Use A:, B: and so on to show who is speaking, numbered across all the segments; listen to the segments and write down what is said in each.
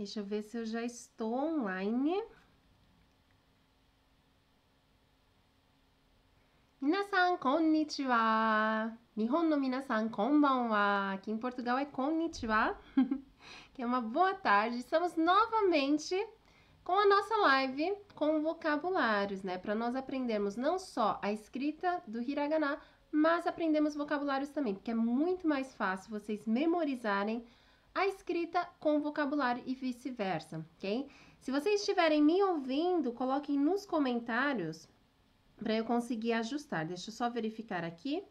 A: Deixa eu ver se eu já estou online. Minasan, konnichiwa! Nihon no minasan, konbanwa! Aqui em Portugal é konnichiwa, que é uma boa tarde. Estamos novamente com a nossa live com vocabulários, né? Para nós aprendermos não só a escrita do hiragana, mas aprendemos vocabulários também, porque é muito mais fácil vocês memorizarem a escrita com vocabulário e vice-versa, ok? Se vocês estiverem me ouvindo, coloquem nos comentários para eu conseguir ajustar. Deixa eu só verificar aqui.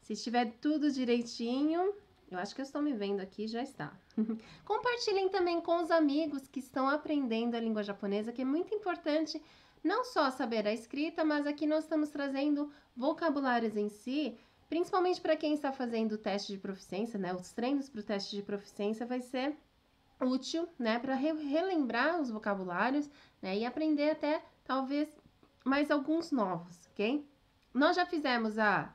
A: Se estiver tudo direitinho, eu acho que eu estou me vendo aqui, já está. Compartilhem também com os amigos que estão aprendendo a língua japonesa, que é muito importante não só saber a escrita, mas aqui nós estamos trazendo vocabulários em si Principalmente para quem está fazendo o teste de proficiência, né? Os treinos para o teste de proficiência vai ser útil, né? Para re relembrar os vocabulários, né? E aprender até talvez mais alguns novos, ok? Nós já fizemos a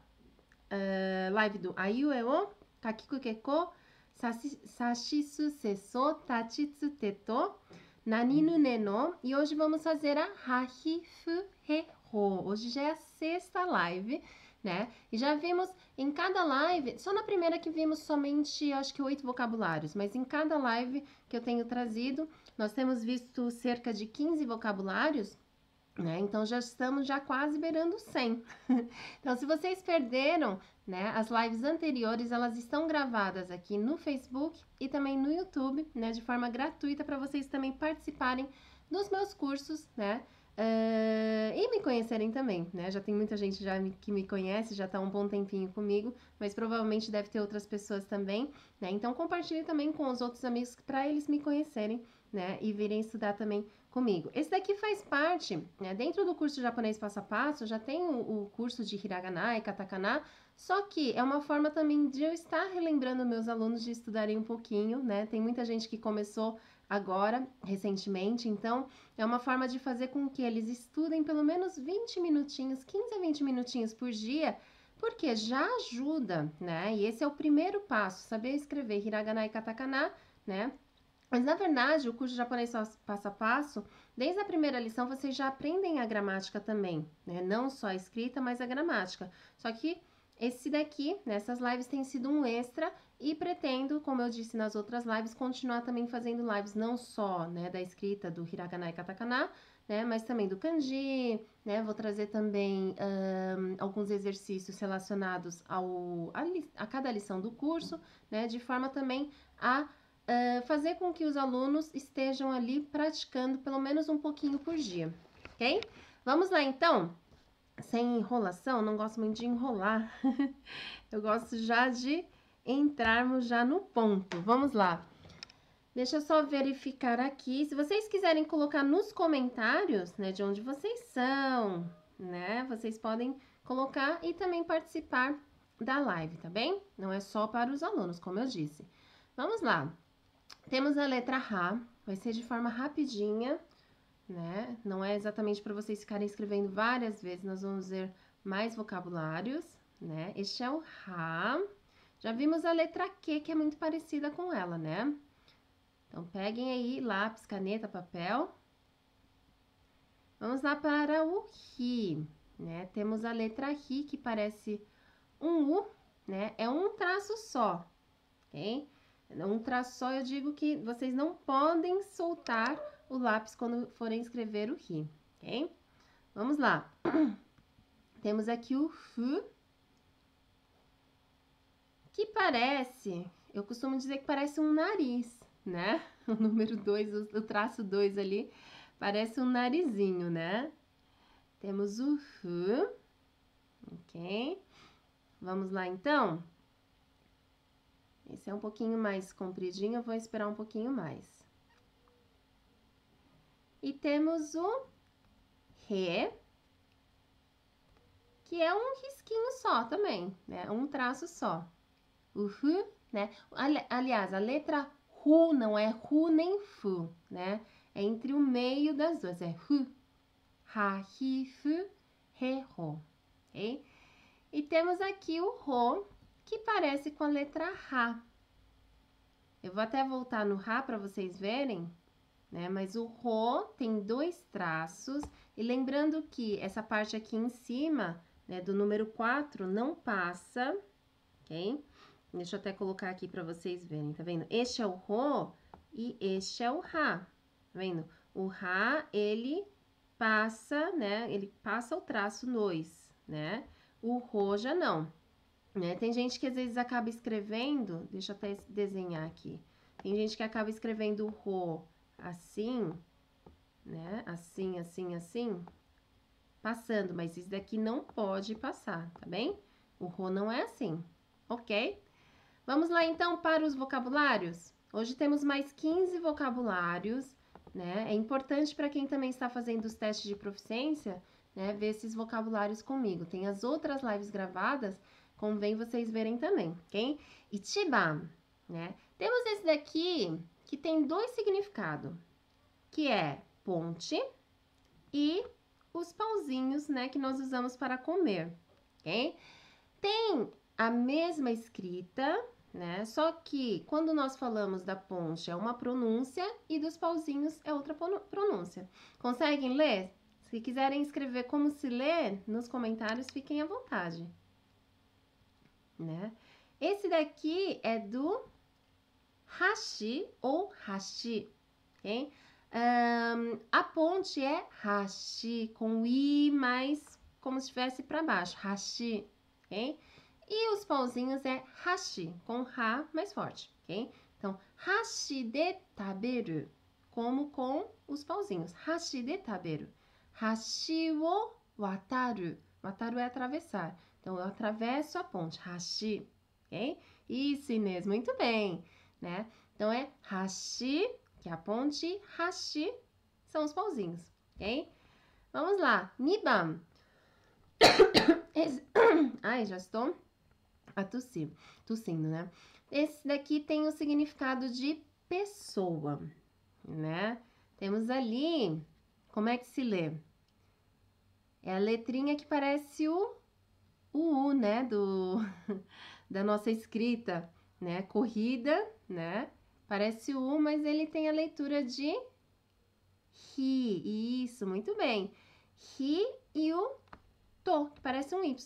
A: uh, live do Aiueo, Kakiku Keko, Sashisu Seso, Tachitsu Teto, Naninu uhum. Neno, e hoje vamos fazer a Hahifu Heho. Hoje já é a sexta live né? E já vimos em cada live, só na primeira que vimos somente, acho que oito vocabulários, mas em cada live que eu tenho trazido, nós temos visto cerca de 15 vocabulários, né? Então já estamos já quase beirando 100. então se vocês perderam, né, as lives anteriores, elas estão gravadas aqui no Facebook e também no YouTube, né, de forma gratuita para vocês também participarem dos meus cursos, né? Uh, e me conhecerem também, né? Já tem muita gente já me, que me conhece, já está um bom tempinho comigo, mas provavelmente deve ter outras pessoas também, né? Então compartilhe também com os outros amigos para eles me conhecerem, né? E virem estudar também comigo. Esse daqui faz parte, né? Dentro do curso japonês passo a passo, já tem o, o curso de hiragana e katakana, só que é uma forma também de eu estar relembrando meus alunos de estudarem um pouquinho, né? Tem muita gente que começou agora, recentemente. Então, é uma forma de fazer com que eles estudem pelo menos 20 minutinhos, 15 a 20 minutinhos por dia, porque já ajuda, né? E esse é o primeiro passo, saber escrever hiragana e katakana, né? Mas na verdade, o curso japonês passo a passo, desde a primeira lição vocês já aprendem a gramática também, né? Não só a escrita, mas a gramática. Só que esse daqui, nessas lives, tem sido um extra e pretendo, como eu disse nas outras lives, continuar também fazendo lives não só né, da escrita do hiragana e katakana, né, mas também do kanji, né, vou trazer também um, alguns exercícios relacionados ao, a, li, a, cada lição do curso, né, de forma também a uh, fazer com que os alunos estejam ali praticando pelo menos um pouquinho por dia, ok? Vamos lá, então? sem enrolação, não gosto muito de enrolar. eu gosto já de entrarmos já no ponto. Vamos lá. Deixa eu só verificar aqui. Se vocês quiserem colocar nos comentários, né, de onde vocês são, né, vocês podem colocar e também participar da live, tá bem? Não é só para os alunos, como eu disse. Vamos lá. Temos a letra Ra, vai ser de forma rapidinha, né? Não é exatamente para vocês ficarem escrevendo várias vezes, nós vamos ver mais vocabulários, né? Este é o Ra. Já vimos a letra Q, que é muito parecida com ela, né? Então, peguem aí lápis, caneta, papel. Vamos lá para o Ri, né? Temos a letra Ri, que parece um U, né? É um traço só, ok? É um traço só, eu digo que vocês não podem soltar o lápis quando forem escrever o ri, ok? Vamos lá. Temos aqui o f, que parece, eu costumo dizer que parece um nariz, né? O número 2, o traço 2 ali, parece um narizinho, né? Temos o f, ok? Vamos lá, então. Esse é um pouquinho mais compridinho, eu vou esperar um pouquinho mais. E temos o re, que é um risquinho só também, né? Um traço só. O ru né? Ali, aliás, a letra ru não é ru nem fu, né? É entre o meio das duas, é ru Ha, hi, fu, re, ro. Okay? E temos aqui o ro, que parece com a letra ra. Eu vou até voltar no ra para vocês verem né? Mas o Rô tem dois traços. E lembrando que essa parte aqui em cima, né, do número 4, não passa, ok? Deixa eu até colocar aqui para vocês verem, tá vendo? Este é o Rô e este é o Rá, tá vendo? O Rá, ele passa, né? Ele passa o traço nois, né? O Rô já não. Né? Tem gente que às vezes acaba escrevendo, deixa eu até desenhar aqui. Tem gente que acaba escrevendo o Rô assim, né? Assim, assim, assim, passando, mas isso daqui não pode passar, tá bem? O ro não é assim, ok? Vamos lá, então, para os vocabulários? Hoje temos mais 15 vocabulários, né? É importante para quem também está fazendo os testes de proficiência, né? Ver esses vocabulários comigo. Tem as outras lives gravadas, convém vocês verem também, ok? Ichiban, né? Temos esse daqui, que tem dois significados, que é ponte e os pauzinhos, né, que nós usamos para comer, ok? Tem a mesma escrita, né, só que quando nós falamos da ponte é uma pronúncia e dos pauzinhos é outra pronúncia. Conseguem ler? Se quiserem escrever como se lê nos comentários, fiquem à vontade, né? Esse daqui é do hashi ou hashi, ok? Um, a ponte é hashi, com i mais como se estivesse para baixo, hashi, ok? E os pauzinhos é hashi, com ha mais forte, ok? Então, hashi de taberu, como com os pauzinhos, hashi de taberu. Hashi wo wataru, wataru é atravessar. Então, eu atravesso a ponte, hashi, ok? Isso, Inês, muito bem né? Então é hashi, que é a ponte, hashi são os pauzinhos, ok? Vamos lá, nibam. Ai, já estou a tossir, tossindo, né? Esse daqui tem o significado de pessoa, né? Temos ali, como é que se lê? É a letrinha que parece o U, né? Do, da nossa escrita, né? Corrida, né? Parece U, mas ele tem a leitura de ri. Isso, muito bem. Ri e o to, que parece um Y,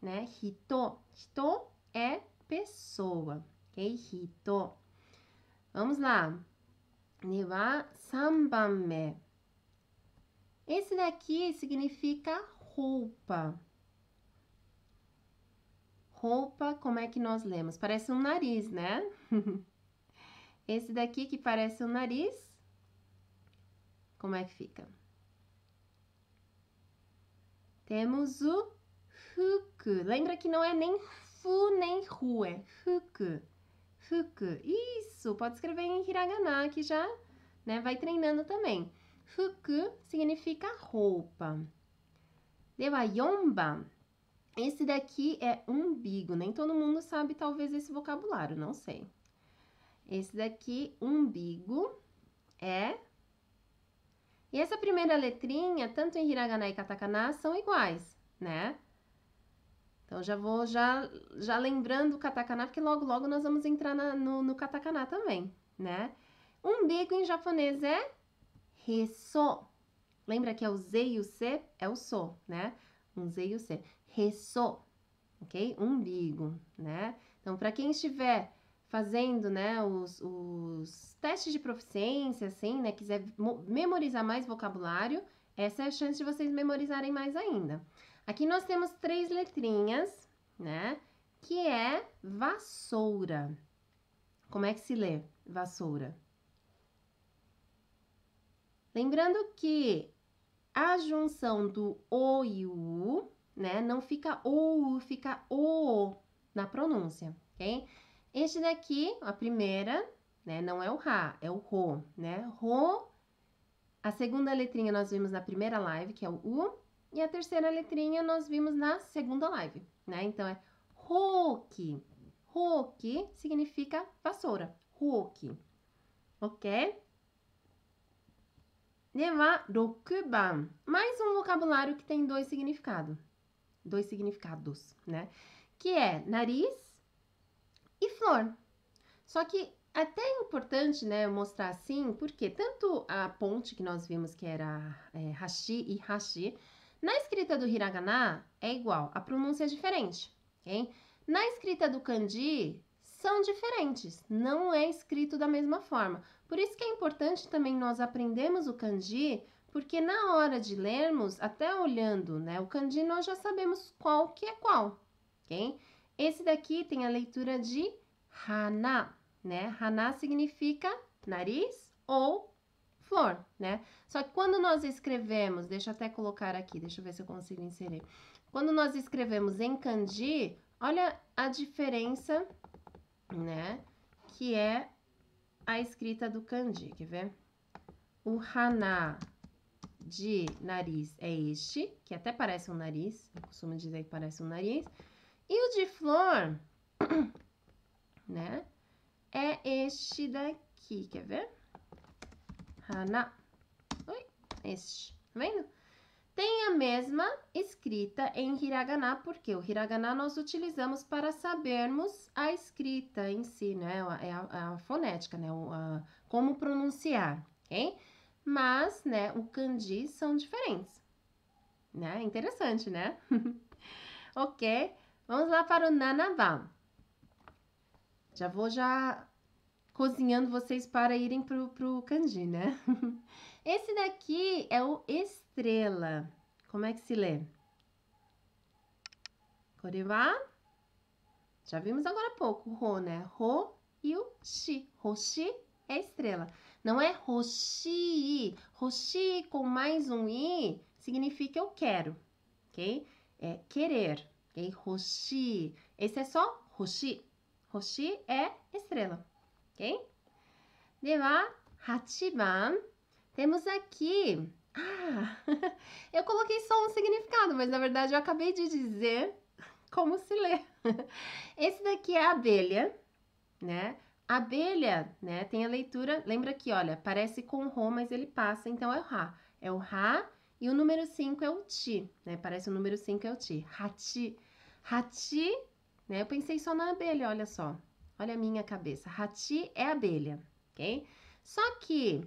A: né? Hito. Hito é pessoa, ok? Hito. Vamos lá. Niwa sambanme. Esse daqui significa roupa. Roupa, como é que nós lemos? Parece um nariz, né? Esse daqui que parece um nariz, como é que fica? Temos o huku. Lembra que não é nem fu nem ru, é huku. Huku. Isso, pode escrever em hiragana que já né, vai treinando também. Huku significa roupa. Dewa yomba. Esse daqui é umbigo. Nem todo mundo sabe, talvez, esse vocabulário, não sei. Esse daqui, umbigo, é. E essa primeira letrinha, tanto em hiragana e katakana, são iguais, né? Então, já vou já, já lembrando o katakana, porque logo, logo nós vamos entrar na, no, no katakana também, né? Umbigo em japonês é reso Lembra que é o Z e o C? É o so, né? Um Z e o C. reso ok? Umbigo, né? Então, para quem estiver fazendo, né, os, os testes de proficiência, assim, né, quiser memorizar mais vocabulário, essa é a chance de vocês memorizarem mais ainda. Aqui nós temos três letrinhas, né, que é vassoura. Como é que se lê vassoura? Lembrando que a junção do o e o u, né, não fica o, fica o na pronúncia, ok? Este daqui, a primeira, né, não é o Ra, é o Rô, né? Rô, a segunda letrinha nós vimos na primeira live, que é o U, e a terceira letrinha nós vimos na segunda live, né? Então, é Roque. Roque significa vassoura, Roque, ok? Dewa rokuban. Mais um vocabulário que tem dois significados. Dois significados, né? Que é nariz e flor. Só que até é importante né, mostrar assim, porque tanto a ponte que nós vimos que era é, hashi e hashi, na escrita do hiragana é igual, a pronúncia é diferente, ok? Na escrita do kanji são diferentes, não é escrito da mesma forma. Por isso que é importante também nós aprendermos o kanji, porque na hora de lermos, até olhando né, o kanji, nós já sabemos qual que é qual, quem? Esse daqui tem a leitura de Haná, né? Hana significa nariz ou flor, né? Só que quando nós escrevemos, deixa eu até colocar aqui, deixa eu ver se eu consigo inserir. Quando nós escrevemos em kanji, olha a diferença, né? Que é a escrita do kanji, quer ver? O haná de nariz é este, que até parece um nariz, eu costumo dizer que parece um nariz. E o de flor, né? É este daqui, quer ver? Hana. Oi, este. Tá vendo? Tem a mesma escrita em hiragana, porque o hiragana nós utilizamos para sabermos a escrita em si, né? É a, é é a fonética, né? O, a, como pronunciar, ok? Mas, né, o kanji são diferentes, né? Interessante, né? ok? Vamos lá para o Nanavá. Já vou já cozinhando vocês para irem pro, pro kanji, né? Esse daqui é o estrela. Como é que se lê? Korewa. Já vimos agora há pouco o Ho, né? Ho e o Shi. Hoshi é estrela. Não é Hoshi. Hoshi com mais um I significa eu quero, ok? É querer ok? Hoshi. Esse é só Hoshi. Hoshi é estrela. Ok? Deva, Hachiban. Temos aqui. Ah, eu coloquei só um significado, mas na verdade eu acabei de dizer como se lê. Esse daqui é a abelha, né? abelha, né? Tem a leitura. Lembra que, olha, parece com o Rô, mas ele passa, então é o Rá. É o Rá e o número 5 é o ti, né? Parece o número 5 é o ti. Hati. Hati, né? Eu pensei só na abelha, olha só. Olha a minha cabeça. Hati é abelha, ok? Só que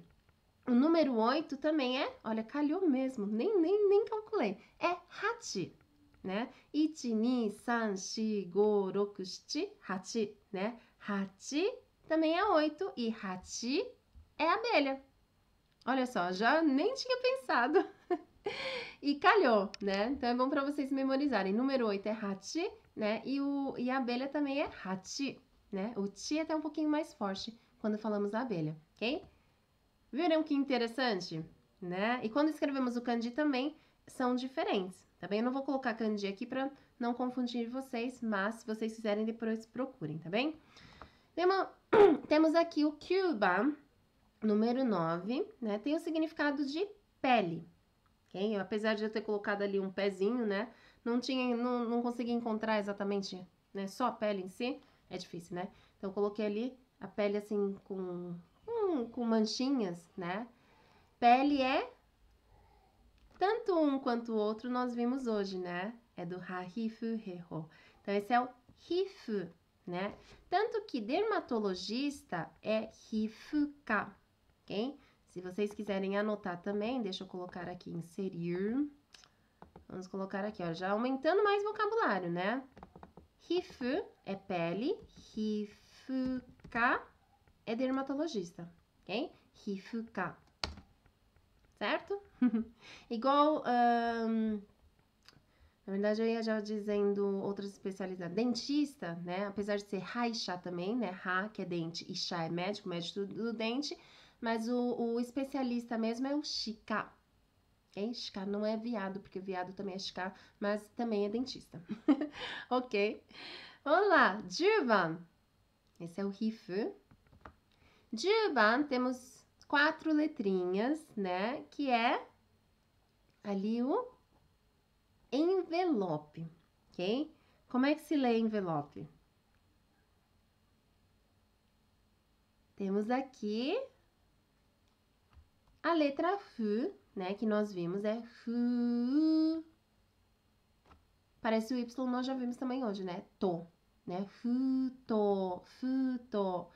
A: o número 8 também é, olha, calhou mesmo, nem, nem, nem calculei. É hati, né? Ichi, ni, san, shi, go, roku, shi, hati, né? Hati também é 8 e hati é abelha, Olha só, já nem tinha pensado. e calhou, né? Então é bom para vocês memorizarem. Número 8 é hachi, né? E, o, e a abelha também é hachi, né? O ti é até um pouquinho mais forte quando falamos da abelha, ok? Viram que interessante? Né? E quando escrevemos o kanji também são diferentes, tá bem? Eu não vou colocar kanji aqui para não confundir vocês, mas se vocês quiserem depois procurem, tá bem? Temos aqui o Cuba número 9, né, tem o significado de pele. Okay? Eu, apesar de eu ter colocado ali um pezinho, né, não tinha, não, não consegui encontrar exatamente, né, só a pele em si, é difícil, né? Então coloquei ali a pele assim com, com, com manchinhas, né? Pele é tanto um quanto o outro nós vimos hoje, né? É do Harifu Heho. Então esse é o Rifu, né? Tanto que dermatologista é hifuka ok? Se vocês quiserem anotar também, deixa eu colocar aqui inserir. Vamos colocar aqui, ó, já aumentando mais vocabulário, né? hifu é pele, hifuka é dermatologista, ok? hifuka certo? Igual, um, na verdade eu ia já dizendo outras especialidades, dentista, né? Apesar de ser raixá também, né? Ra que é dente e chá é médico, médico do dente, mas o, o especialista mesmo é o Chica. É Chica, não é viado, porque viado também é Chica, mas também é dentista. ok? Olá, lá, Juvan. Esse é o riff. Juvan, temos quatro letrinhas, né? Que é ali o envelope, ok? Como é que se lê envelope? Temos aqui a letra F, né, que nós vimos é F. Parece o Y, nós já vimos também hoje, né? tô né? Futo, futo,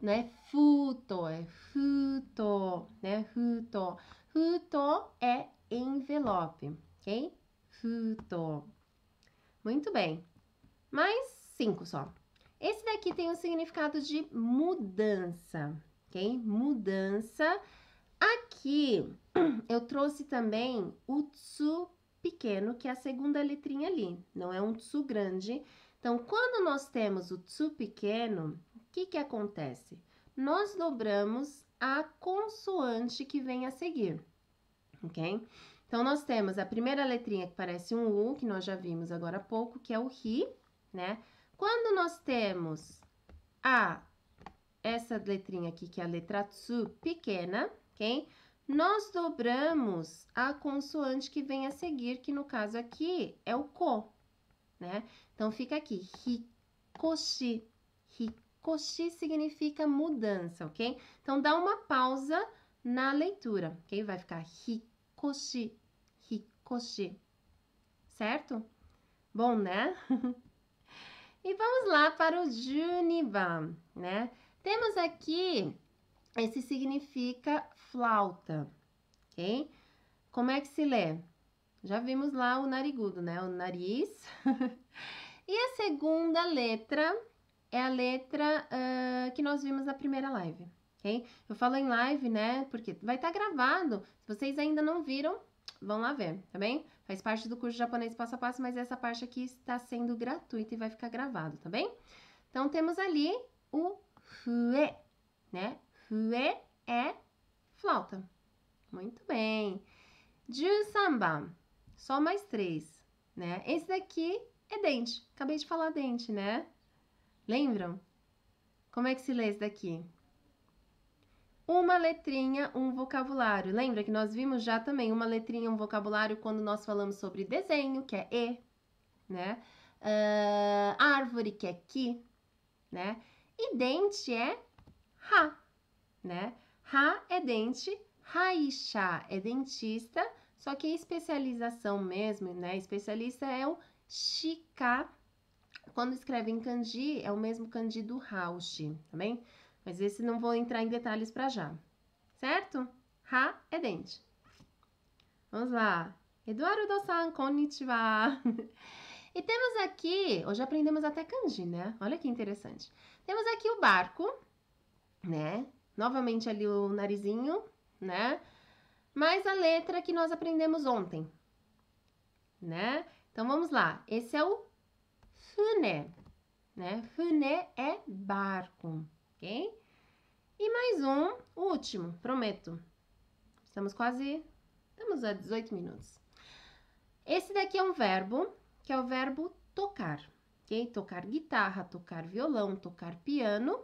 A: né? Futo, é futo, né? Futo. Futo é envelope, ok? Futo. Muito bem. Mais cinco só. Esse daqui tem o significado de mudança, ok? Mudança Aqui eu trouxe também o tsu pequeno, que é a segunda letrinha ali, não é um tsu grande. Então, quando nós temos o tsu pequeno, o que, que acontece? Nós dobramos a consoante que vem a seguir, ok? Então, nós temos a primeira letrinha que parece um U, que nós já vimos agora há pouco, que é o Ri, né? Quando nós temos a, essa letrinha aqui, que é a letra Tsu pequena, ok? Nós dobramos a consoante que vem a seguir, que no caso aqui é o co, né? Então, fica aqui, hikoshi. Hikoshi significa mudança, ok? Então, dá uma pausa na leitura, ok? Vai ficar hikoshi, hikoshi, certo? Bom, né? e vamos lá para o Juniban, né? Temos aqui, esse significa flauta, ok? Como é que se lê? Já vimos lá o narigudo, né? O nariz. e a segunda letra é a letra uh, que nós vimos na primeira live, ok? Eu falo em live, né? Porque vai estar tá gravado. Se vocês ainda não viram, vão lá ver, tá bem? Faz parte do curso japonês passo a passo, mas essa parte aqui está sendo gratuita e vai ficar gravado, tá bem? Então temos ali o hue, né? Hue é flauta. Muito bem. Ju samba. Só mais três, né? Esse daqui é dente. Acabei de falar dente, né? Lembram? Como é que se lê esse daqui? Uma letrinha, um vocabulário. Lembra que nós vimos já também uma letrinha, um vocabulário quando nós falamos sobre desenho, que é E, né? Uh, árvore, que é Ki, né? E dente é ha, né? Ra é dente, Raixá é dentista, só que a especialização mesmo, né? Especialista é o Shika. Quando escreve em kanji, é o mesmo kanji do Haushi, tá bem? Mas esse não vou entrar em detalhes para já, certo? Ra é dente. Vamos lá. Eduardo-san, konnichiwa. e temos aqui, hoje aprendemos até kanji, né? Olha que interessante. Temos aqui o barco, né? Novamente ali o narizinho, né? Mais a letra que nós aprendemos ontem, né? Então vamos lá. Esse é o funé, né? Funé é barco, ok? E mais um, o último, prometo. Estamos quase, estamos a 18 minutos. Esse daqui é um verbo, que é o verbo tocar, ok? Tocar guitarra, tocar violão, tocar piano,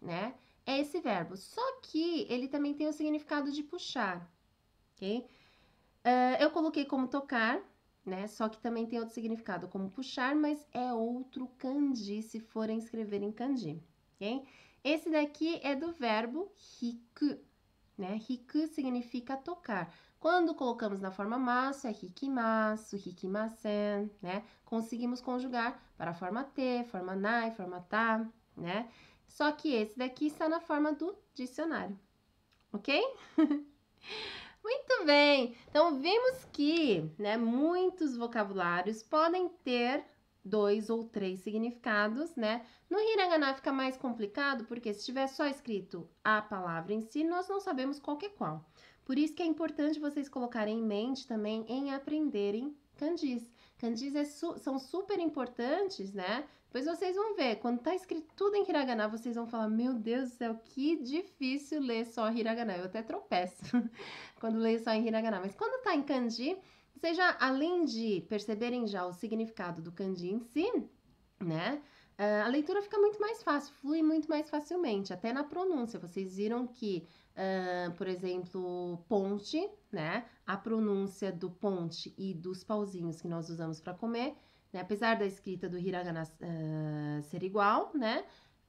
A: né? é esse verbo. Só que ele também tem o significado de puxar, ok? Uh, eu coloquei como tocar, né? Só que também tem outro significado como puxar, mas é outro kanji se forem escrever em kanji, ok? Esse daqui é do verbo hiku, né? Hiku significa tocar. Quando colocamos na forma maço, é hikimasu, hikimasen, né? Conseguimos conjugar para a forma te, forma nai, forma ta, né? Só que esse daqui está na forma do dicionário, ok? Muito bem! Então, vimos que né, muitos vocabulários podem ter dois ou três significados, né? No hiragana fica mais complicado, porque se tiver só escrito a palavra em si, nós não sabemos qual é qual. Por isso que é importante vocês colocarem em mente também em aprenderem kanjis. Kanjis é su são super importantes, né? Pois vocês vão ver, quando tá escrito tudo em hiragana, vocês vão falar: Meu Deus do céu, que difícil ler só hiragana. Eu até tropeço quando leio só em hiragana. Mas quando tá em kanji, vocês já, além de perceberem já o significado do kanji em si, né? Eh, a leitura fica muito mais fácil, flui muito mais facilmente, até na pronúncia. Vocês viram que, uh, por exemplo, ponte, né? A pronúncia do ponte e dos pauzinhos que nós usamos para comer né? Apesar da escrita do hiragana uh, ser igual, né?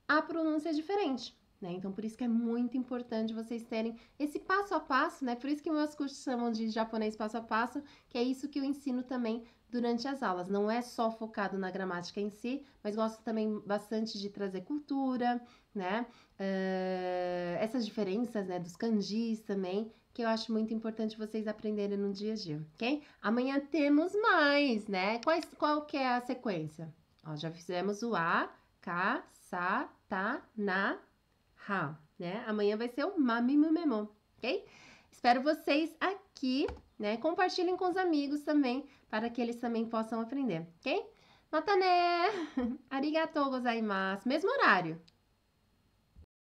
A: A pronúncia é diferente. Né? Então, por isso que é muito importante vocês terem esse passo a passo, né? Por isso que meus cursos chamam de japonês passo a passo, que é isso que eu ensino também durante as aulas. Não é só focado na gramática em si, mas gosto também bastante de trazer cultura, né? Uh, essas diferenças, né, dos kanjis também, que eu acho muito importante vocês aprenderem no dia a dia, ok? Amanhã temos mais, né? Quais, qual que é a sequência? Ó, já fizemos o A, K, Sa, Ta, Na, Ha, né? Amanhã vai ser o Mamimumemo, ok? Espero vocês aqui, né? Compartilhem com os amigos também, para que eles também possam aprender, ok? Matané. Arigatou gozaimasu! Mesmo horário!